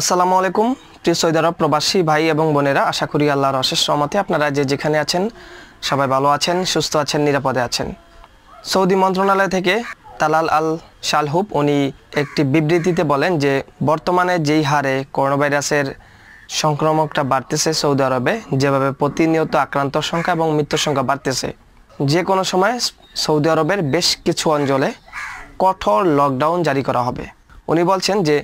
আসসালামু আলাইকুম প্রিয় সৈদারা প্রবাসী ভাই এবং বোনেরা আশা করি আল্লাহর অশেষ সহমতে আপনারা যে যেখানে আছেন সবাই ভালো আছেন সুস্থ আছেন নিরাপদে আছেন সৌদি মন্ত্রণালয় থেকে তালাল আল শালহুব উনি একটি বিবৃতিতে বলেন যে বর্তমানে যেই হারে করোনাভাইরাসের সংক্রমকটা বাড়তেছে সৌদি আরবে যেভাবে প্রতিনিয়ত আক্রান্ত সংখ্যা এবং মৃত্যুর সংখ্যা বাড়তেছে যে কোনো সময় সৌদি আরবের বেশ কিছু অঞ্চলে কঠোর লকডাউন জারি করা হবে উনি বলছেন যে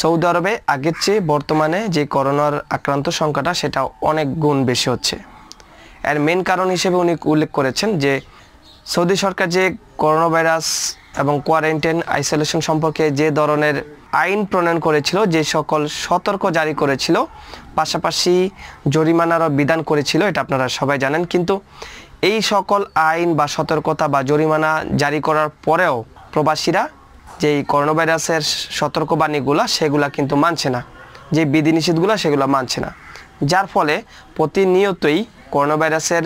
সৌদি আরবে আগের চেয়ে বর্তমানে যে করোনার আক্রান্ত সংখ্যাটা সেটা অনেক গুণ বেশি হচ্ছে এর মেন কারণ হিসেবে উনি উল্লেখ করেছেন যে সৌদি সরকার যে করোনা ভাইরাস এবং কোয়ারেন্টাইন আইসোলেশন সম্পর্কে যে ধরনের আইন প্রণয়ন করেছিল যে সকল সতর্ক জারি করেছিল পাশাপাশি জরিমানারও বিধান করেছিল এটা আপনারা সবাই জানেন কিন্তু এই সকল আইন বা সতর্কতা বা জরিমানা জারি করার পরেও প্রবাসীরা যে এই করোনা ভাইরাসের সতর্কবাণীগুলো সেগুলা কিন্তু মানছে না যে বিধিনিষেধগুলো সেগুলো মানছে না যার ফলে প্রতিনিয়তই করোনা ভাইরাসের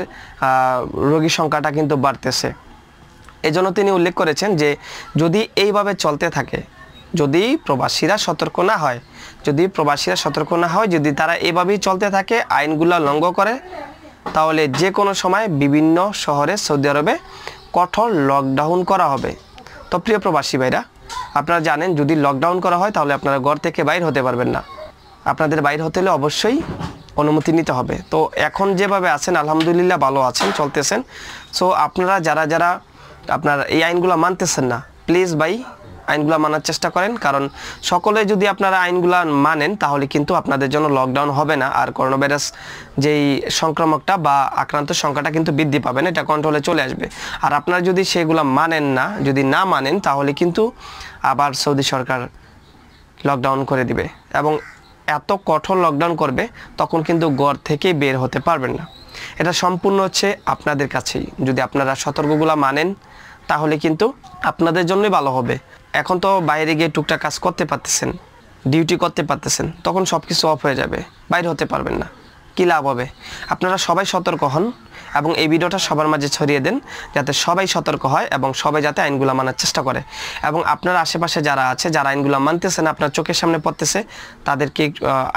রোগী সংখ্যাটা কিন্তু বাড়তেছে এজন্য তিনি উল্লেখ করেছেন যে যদি এইভাবে চলতে থাকে যদি প্রবাসীরা সতর্ক না হয় যদি প্রবাসীরা সতর্ক না হয় যদি তারা এভাবেই চলতে থাকে আইনগুলো লঙ্ঘ করে তাহলে যে কোনো সময় বিভিন্ন শহরে সৌদি আরবে কঠোর লকডাউন করা হবে তো প্রিয় প্রবাসী ভাইরা আপনারা জানেন যদি লকডাউন করা হয় তাহলে আপনারা ঘর থেকে বাইর হতে পারবেন না আপনাদের বাইর হতে হলে অবশ্যই অনুমতি নিতে হবে তো এখন যেভাবে আছেন আলহামদুলিল্লাহ ভালো আছেন চলতেছেন সো আপনারা যারা যারা আপনার এই আইনগুলো মানতেছেন না প্লিজ বাই আইনগুলো মানার চেষ্টা করেন কারণ সকলে যদি আপনারা আইনগুলো মানেন তাহলে কিন্তু আপনাদের জন্য লকডাউন হবে না আর করোনা ভাইরাস যেই সংক্রামকটা বা আক্রান্ত সংখ্যাটা কিন্তু বৃদ্ধি পাবেন এটা কন্ট্রোলে চলে আসবে আর আপনারা যদি সেগুলো মানেন না যদি না মানেন তাহলে কিন্তু আবার সৌদি সরকার লকডাউন করে দিবে এবং এত কঠোর লকডাউন করবে তখন কিন্তু গড় থেকে বের হতে পারবেন না এটা সম্পূর্ণ হচ্ছে আপনাদের কাছেই যদি আপনারা সতর্কগুলো মানেন তাহলে কিন্তু আপনাদের জন্যই ভালো হবে এখন তো বাইরে গিয়ে টুকটাক কাজ করতে পারতেছেন ডিউটি করতে পারতেছেন তখন সব কিছু অফ হয়ে যাবে বাইরে হতে পারবেন না কী লাভ হবে আপনারা সবাই সতর্ক হন এবং এই ভিডিওটা সবার মাঝে ছড়িয়ে দেন যাতে সবাই সতর্ক হয় এবং সবাই যাতে আইনগুলো মানার চেষ্টা করে এবং আপনার আশেপাশে যারা আছে যারা আইনগুলো মানতেছেন আপনার চোখের সামনে পড়তেছে তাদেরকে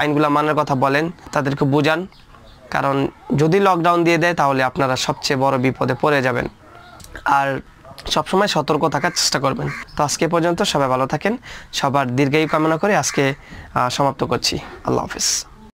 আইনগুলো মানার কথা বলেন তাদেরকে বোঝান কারণ যদি লকডাউন দিয়ে দেয় তাহলে আপনারা সবচেয়ে বড় বিপদে পড়ে যাবেন আর সবসময় সতর্ক থাকার চেষ্টা করবেন তো আজকে পর্যন্ত সবাই ভালো থাকেন সবার দীর্ঘায়ু কামনা করে আজকে সমাপ্ত করছি আল্লাহ হাফিজ